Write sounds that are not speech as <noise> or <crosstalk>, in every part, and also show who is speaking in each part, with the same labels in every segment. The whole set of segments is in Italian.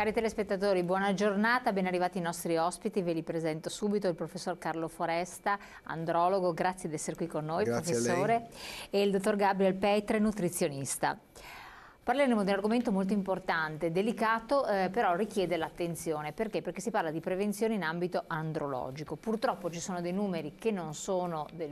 Speaker 1: Cari telespettatori, buona giornata, ben arrivati i nostri ospiti, ve li presento subito, il professor Carlo Foresta, andrologo, grazie di essere qui con noi, grazie professore, e il dottor Gabriel Petre, nutrizionista. Parleremo di un argomento molto importante, delicato, eh, però richiede l'attenzione. Perché? Perché si parla di prevenzione in ambito andrologico. Purtroppo ci sono dei numeri che non sono del,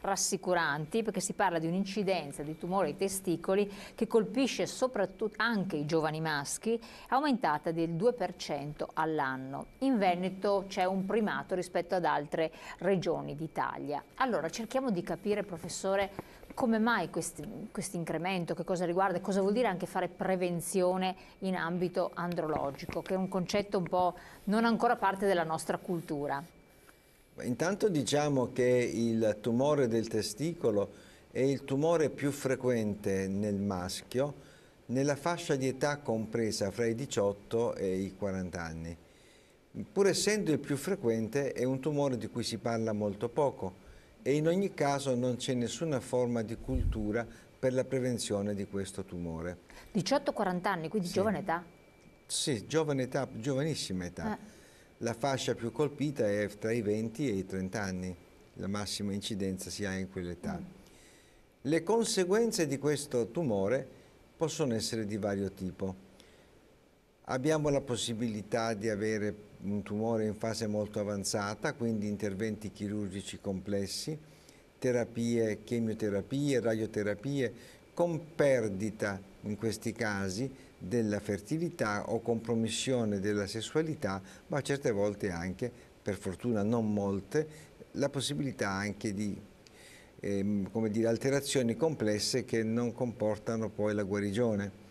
Speaker 1: rassicuranti, perché si parla di un'incidenza di tumore ai testicoli che colpisce soprattutto anche i giovani maschi, aumentata del 2% all'anno. In Veneto c'è un primato rispetto ad altre regioni d'Italia. Allora, cerchiamo di capire, professore, come mai questo incremento, che cosa riguarda e cosa vuol dire anche fare prevenzione in ambito andrologico, che è un concetto un po' non ancora parte della nostra cultura?
Speaker 2: Intanto diciamo che il tumore del testicolo è il tumore più frequente nel maschio nella fascia di età compresa fra i 18 e i 40 anni. Pur essendo il più frequente è un tumore di cui si parla molto poco e in ogni caso non c'è nessuna forma di cultura per la prevenzione di questo tumore.
Speaker 1: 18-40 anni, quindi sì. giovane età?
Speaker 2: Sì, giovane età, giovanissima età. Eh. La fascia più colpita è tra i 20 e i 30 anni, la massima incidenza si ha in quell'età. Mm. Le conseguenze di questo tumore possono essere di vario tipo. Abbiamo la possibilità di avere un tumore in fase molto avanzata, quindi interventi chirurgici complessi, terapie, chemioterapie, radioterapie, con perdita in questi casi della fertilità o compromissione della sessualità, ma certe volte anche, per fortuna non molte, la possibilità anche di ehm, dire, alterazioni complesse che non comportano poi la guarigione.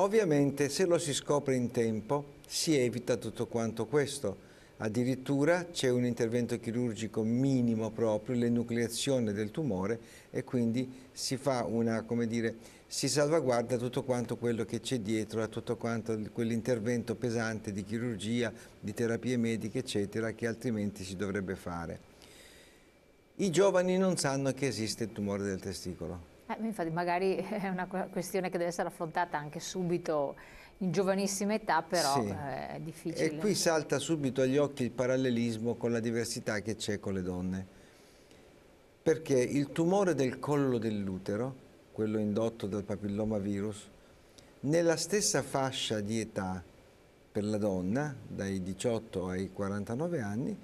Speaker 2: Ovviamente se lo si scopre in tempo si evita tutto quanto questo. Addirittura c'è un intervento chirurgico minimo proprio, l'enucleazione del tumore e quindi si fa una, come dire, si salvaguarda tutto quanto quello che c'è dietro, a tutto quanto quell'intervento pesante di chirurgia, di terapie mediche, eccetera, che altrimenti si dovrebbe fare. I giovani non sanno che esiste il tumore del testicolo
Speaker 1: eh, infatti magari <laughs> è una questione che deve essere affrontata anche subito in giovanissima età, però sì. Eh, è difficile. E qui
Speaker 2: salta subito agli occhi il parallelismo con la diversità che c'è con le donne. Perché il tumore del collo dell'utero, quello indotto dal papillomavirus, nella stessa fascia di età per la donna, dai 18 ai 49 anni,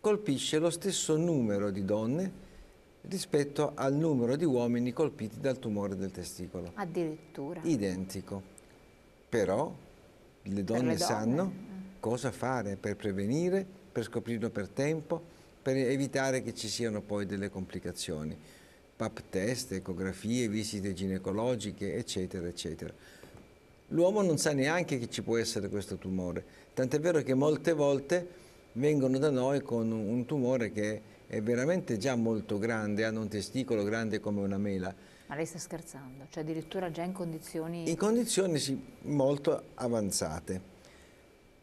Speaker 2: colpisce lo stesso numero di donne rispetto al numero di uomini colpiti dal tumore del testicolo.
Speaker 1: Addirittura.
Speaker 2: Identico. Però le donne, le donne sanno mm. cosa fare per prevenire, per scoprirlo per tempo, per evitare che ci siano poi delle complicazioni. Pap test, ecografie, visite ginecologiche, eccetera, eccetera. L'uomo non sa neanche che ci può essere questo tumore, tant'è vero che molte volte vengono da noi con un tumore che è veramente già molto grande, hanno un testicolo grande come una mela.
Speaker 1: Ma lei sta scherzando, cioè addirittura già in condizioni... In
Speaker 2: condizioni sì, molto avanzate.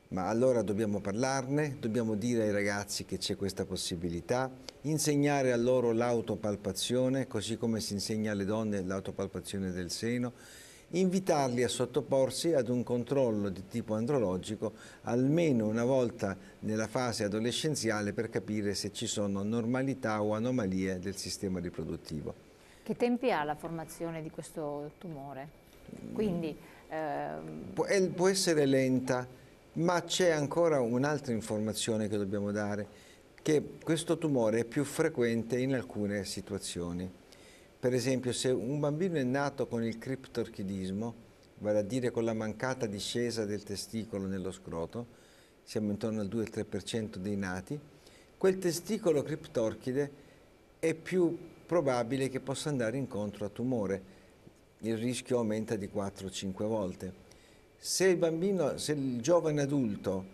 Speaker 2: Ma allora dobbiamo parlarne, dobbiamo dire ai ragazzi che c'è questa possibilità, insegnare a loro l'autopalpazione, così come si insegna alle donne l'autopalpazione del seno, invitarli a sottoporsi ad un controllo di tipo andrologico almeno una volta nella fase adolescenziale per capire se ci sono normalità o anomalie del sistema riproduttivo.
Speaker 1: Che tempi ha la formazione di questo tumore?
Speaker 2: Quindi, ehm... può essere lenta, ma c'è ancora un'altra informazione che dobbiamo dare, che questo tumore è più frequente in alcune situazioni. Per esempio, se un bambino è nato con il criptorchidismo, vale a dire con la mancata discesa del testicolo nello scroto, siamo intorno al 2-3% dei nati, quel testicolo criptorchide è più probabile che possa andare incontro a tumore. Il rischio aumenta di 4-5 volte. Se il, bambino, se il giovane adulto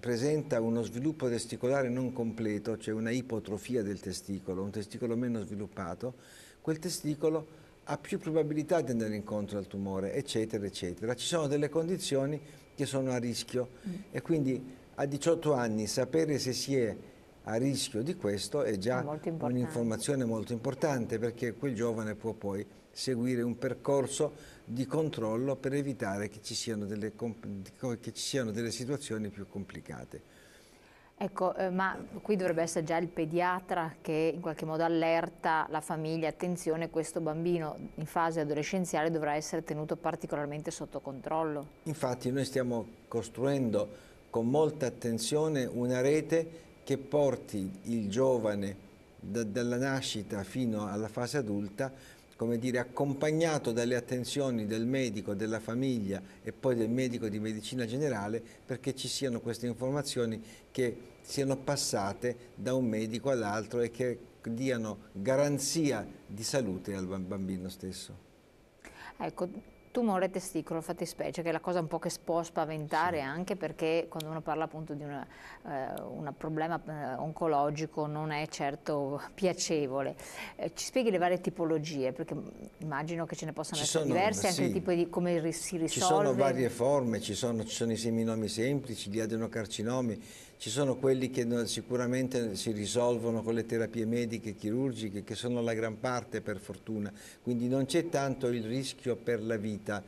Speaker 2: presenta uno sviluppo testicolare non completo, cioè una ipotrofia del testicolo, un testicolo meno sviluppato, quel testicolo ha più probabilità di andare incontro al tumore, eccetera, eccetera. Ci sono delle condizioni che sono a rischio mm. e quindi a 18 anni sapere se si è a rischio di questo è già un'informazione molto importante perché quel giovane può poi seguire un percorso di controllo per evitare che ci siano delle, che ci siano delle situazioni più complicate.
Speaker 1: Ecco, eh, ma qui dovrebbe essere già il pediatra che in qualche modo allerta la famiglia, attenzione, questo bambino in fase adolescenziale dovrà essere tenuto particolarmente sotto controllo.
Speaker 2: Infatti noi stiamo costruendo con molta attenzione una rete che porti il giovane da, dalla nascita fino alla fase adulta, come dire, accompagnato dalle attenzioni del medico, della famiglia e poi del medico di medicina generale, perché ci siano queste informazioni che siano passate da un medico all'altro e che diano garanzia di salute al bambino stesso.
Speaker 1: Ecco, tumore testicolo, fattispecie, che è la cosa un po' che può spaventare sì. anche perché quando uno parla appunto di un eh, problema eh, oncologico non è certo piacevole. Eh, ci spieghi le varie tipologie, perché immagino che ce ne possano ci essere sono, diverse, sì. anche di come si risolve. Ci sono varie
Speaker 2: forme, ci sono, ci sono i seminomi semplici, gli adenocarcinomi, ci sono quelli che sicuramente si risolvono con le terapie mediche chirurgiche, che sono la gran parte per fortuna, quindi non c'è tanto il rischio per la vita,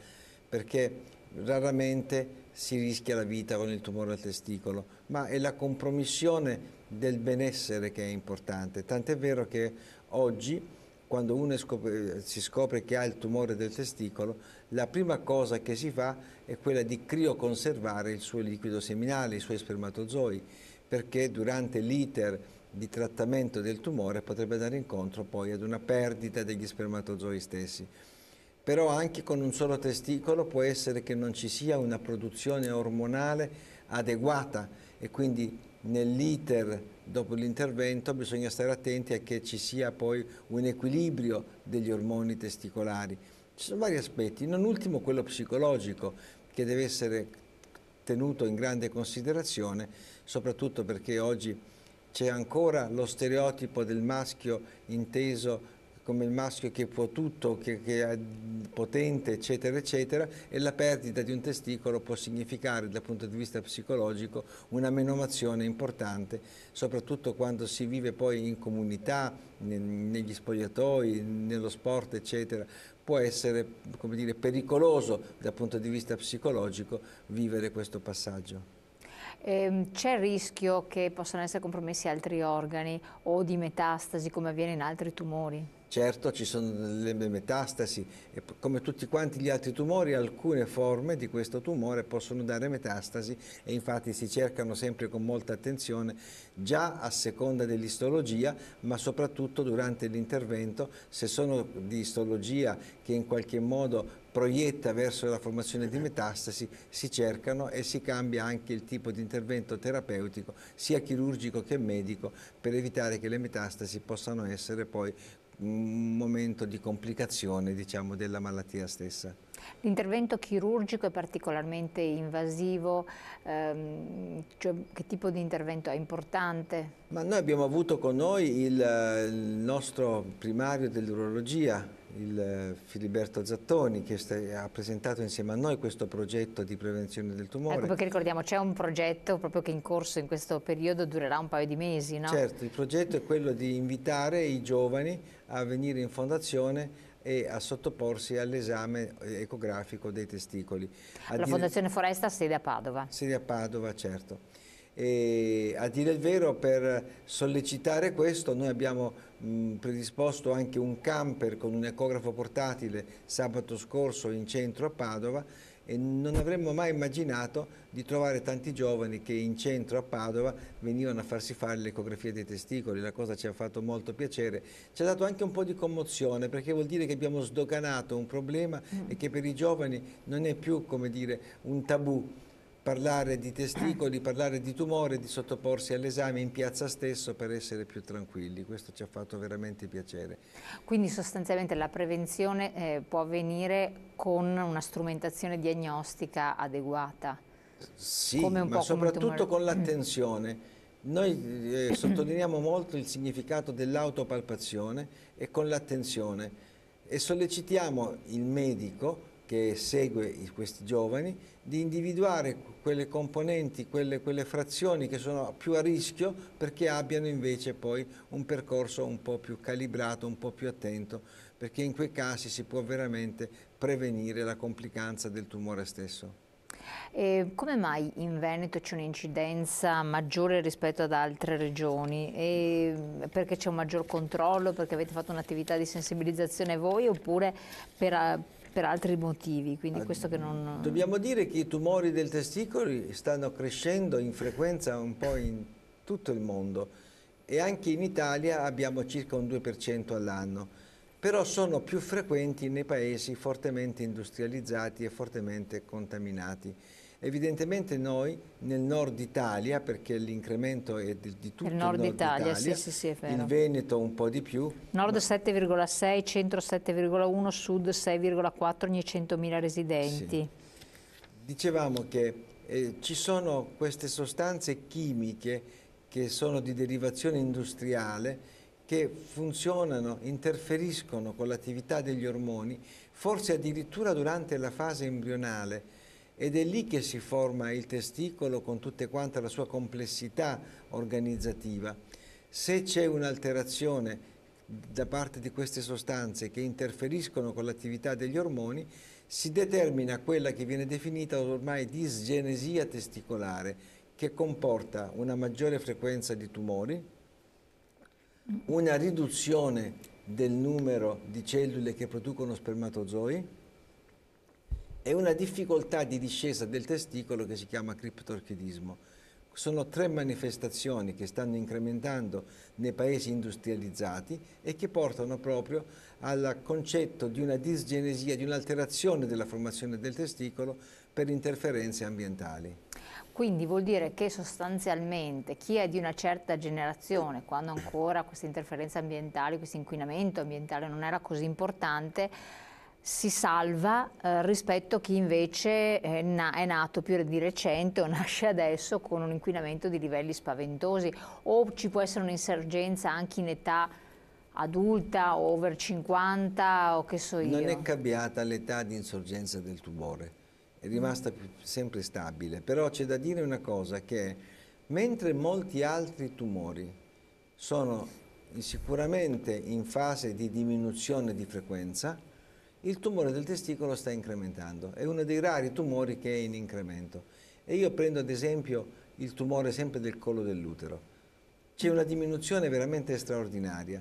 Speaker 2: perché raramente si rischia la vita con il tumore al testicolo, ma è la compromissione del benessere che è importante, tant'è vero che oggi quando uno scopre, si scopre che ha il tumore del testicolo, la prima cosa che si fa è quella di crioconservare il suo liquido seminale, i suoi spermatozoi, perché durante l'iter di trattamento del tumore potrebbe andare incontro poi ad una perdita degli spermatozoi stessi. Però anche con un solo testicolo può essere che non ci sia una produzione ormonale adeguata e quindi nell'iter dopo l'intervento bisogna stare attenti a che ci sia poi un equilibrio degli ormoni testicolari. Ci sono vari aspetti, non ultimo quello psicologico che deve essere tenuto in grande considerazione, soprattutto perché oggi c'è ancora lo stereotipo del maschio inteso come il maschio che può tutto, che, che, è potente, eccetera, eccetera, e la perdita di un testicolo può significare dal punto di vista psicologico una menomazione importante, soprattutto quando si vive poi in comunità, negli spogliatoi, nello sport, eccetera. Può essere dire, pericoloso dal punto di vista psicologico vivere questo passaggio.
Speaker 1: Ehm, c'è il rischio che possano essere compromessi altri organi o di metastasi come avviene in altri tumori?
Speaker 2: Certo ci sono le metastasi e come tutti quanti gli altri tumori alcune forme di questo tumore possono dare metastasi e infatti si cercano sempre con molta attenzione già a seconda dell'istologia ma soprattutto durante l'intervento se sono di istologia che in qualche modo proietta verso la formazione di metastasi, si cercano e si cambia anche il tipo di intervento terapeutico, sia chirurgico che medico, per evitare che le metastasi possano essere poi un momento di complicazione diciamo, della malattia stessa.
Speaker 1: L'intervento chirurgico è particolarmente invasivo, ehm, cioè, che tipo di intervento è importante?
Speaker 2: Ma noi abbiamo avuto con noi il, il nostro primario dell'urologia, il eh, Filiberto Zattoni che ha presentato insieme a noi questo progetto di prevenzione del tumore. Ecco perché
Speaker 1: ricordiamo c'è un progetto proprio che in corso in questo periodo durerà un paio di mesi, no? Certo,
Speaker 2: il progetto è quello di invitare i giovani a venire in fondazione e a sottoporsi all'esame ecografico dei testicoli. La Fondazione Foresta sede a Padova. Sede a Padova, certo e a dire il vero per sollecitare questo noi abbiamo mh, predisposto anche un camper con un ecografo portatile sabato scorso in centro a Padova e non avremmo mai immaginato di trovare tanti giovani che in centro a Padova venivano a farsi fare l'ecografia dei testicoli, la cosa ci ha fatto molto piacere, ci ha dato anche un po' di commozione perché vuol dire che abbiamo sdoganato un problema mm. e che per i giovani non è più come dire un tabù parlare di testicoli, parlare di tumore, di sottoporsi all'esame in piazza stesso per essere più tranquilli. Questo ci ha fatto veramente piacere.
Speaker 1: Quindi sostanzialmente la prevenzione eh, può avvenire con una strumentazione diagnostica adeguata?
Speaker 2: Sì, ma soprattutto con l'attenzione. Noi eh, <coughs> sottolineiamo molto il significato dell'autopalpazione e con l'attenzione e sollecitiamo il medico che segue questi giovani, di individuare quelle componenti, quelle, quelle, frazioni che sono più a rischio perché abbiano invece poi un percorso un po' più calibrato, un po' più attento, perché in quei casi si può veramente prevenire la complicanza del tumore stesso.
Speaker 1: E come mai in Veneto c'è un'incidenza maggiore rispetto ad altre regioni? E perché c'è un maggior controllo? Perché avete fatto un'attività di sensibilizzazione voi oppure per, per altri motivi, quindi ah, questo che non... Dobbiamo
Speaker 2: dire che i tumori del testicoli stanno crescendo in frequenza un po' in tutto il mondo e anche in Italia abbiamo circa un 2% all'anno, però sono più frequenti nei paesi fortemente industrializzati e fortemente contaminati. Evidentemente noi nel nord Italia, perché l'incremento è di, di tutto il nord, il nord Italia, Italia sì, sì, sì, è vero. il Veneto un po' di più.
Speaker 1: Nord ma... 7,6, centro 7,1, sud 6,4 ogni 100.000 residenti.
Speaker 2: Dicevamo che eh, ci sono queste sostanze chimiche che sono di derivazione industriale che funzionano, interferiscono con l'attività degli ormoni, forse addirittura durante la fase embrionale ed è lì che si forma il testicolo con tutta quanta la sua complessità organizzativa. Se c'è un'alterazione da parte di queste sostanze che interferiscono con l'attività degli ormoni, si determina quella che viene definita ormai disgenesia testicolare, che comporta una maggiore frequenza di tumori, una riduzione del numero di cellule che producono spermatozoi, è una difficoltà di discesa del testicolo che si chiama criptorchidismo. Sono tre manifestazioni che stanno incrementando nei paesi industrializzati e che portano proprio al concetto di una disgenesia, di un'alterazione della formazione del testicolo per interferenze ambientali.
Speaker 1: Quindi vuol dire che sostanzialmente chi è di una certa generazione, quando ancora queste interferenze ambientali, questo inquinamento ambientale non era così importante, si salva eh, rispetto a chi invece è, na è, nato più di recente o <laughs> nasce adesso con un inquinamento di livelli spaventosi o ci può essere un'insorgenza anche in età adulta, over 50 o che so io. Non è
Speaker 2: cambiata l'età di insorgenza del tumore, è rimasta più, sempre stabile, però c'è da dire una cosa che mentre molti altri tumori sono sicuramente in fase di diminuzione di frequenza, il tumore del testicolo sta incrementando, è uno dei rari tumori che è in incremento. E io prendo ad esempio il tumore sempre del collo dell'utero. C'è una diminuzione veramente straordinaria.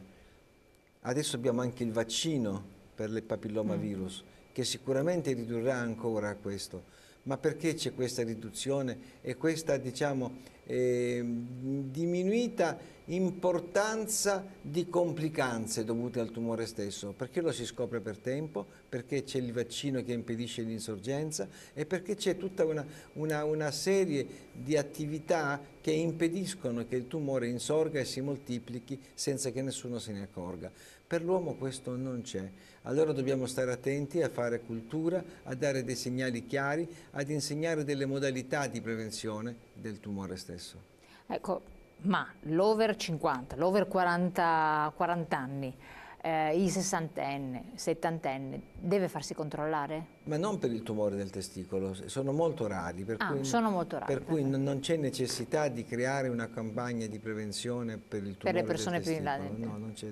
Speaker 2: Adesso abbiamo anche il vaccino per il papillomavirus, mm. che sicuramente ridurrà ancora questo ma perché c'è questa riduzione e questa diciamo, eh, diminuita importanza di complicanze dovute al tumore stesso? Perché lo si scopre per tempo? Perché c'è il vaccino che impedisce l'insorgenza? E perché c'è tutta una, una, una serie di attività che impediscono che il tumore insorga e si moltiplichi senza che nessuno se ne accorga? Per l'uomo questo non c'è. Allora dobbiamo stare attenti a fare cultura, a dare dei segnali chiari, ad insegnare delle modalità di prevenzione del tumore stesso.
Speaker 1: Ecco, ma l'over 50, l'over 40, 40 anni, eh, i sessantenne, settantenne, deve farsi controllare?
Speaker 2: Ma non per il tumore del testicolo, sono molto rari, per ah, cui, sono molto rari, per per cui non c'è necessità di creare una campagna di prevenzione per il tumore del testicolo. Per le persone più in là. No, non c'è...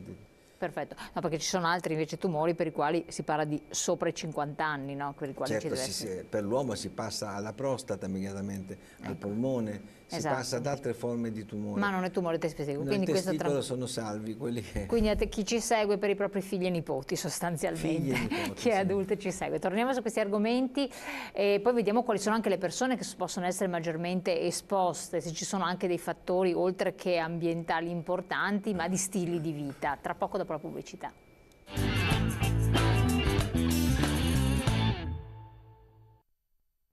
Speaker 1: Perfetto, no, perché ci sono altri invece tumori per i quali si parla di sopra i 50 anni, no? per, certo, si,
Speaker 2: per l'uomo si passa alla prostata immediatamente, al ecco. polmone, si esatto. passa ad altre forme di tumore. Ma
Speaker 1: non è tumore testicolare. Quindi no, questo tra...
Speaker 2: sono salvi. Che...
Speaker 1: Quindi te, chi ci segue per i propri figli e nipoti sostanzialmente, e nipoti, <laughs> chi è sì. adulto ci segue. Torniamo su questi argomenti e poi vediamo quali sono anche le persone che possono essere maggiormente esposte, se ci sono anche dei fattori oltre che ambientali importanti ma di stili di vita. Tra poco dopo la pubblicità.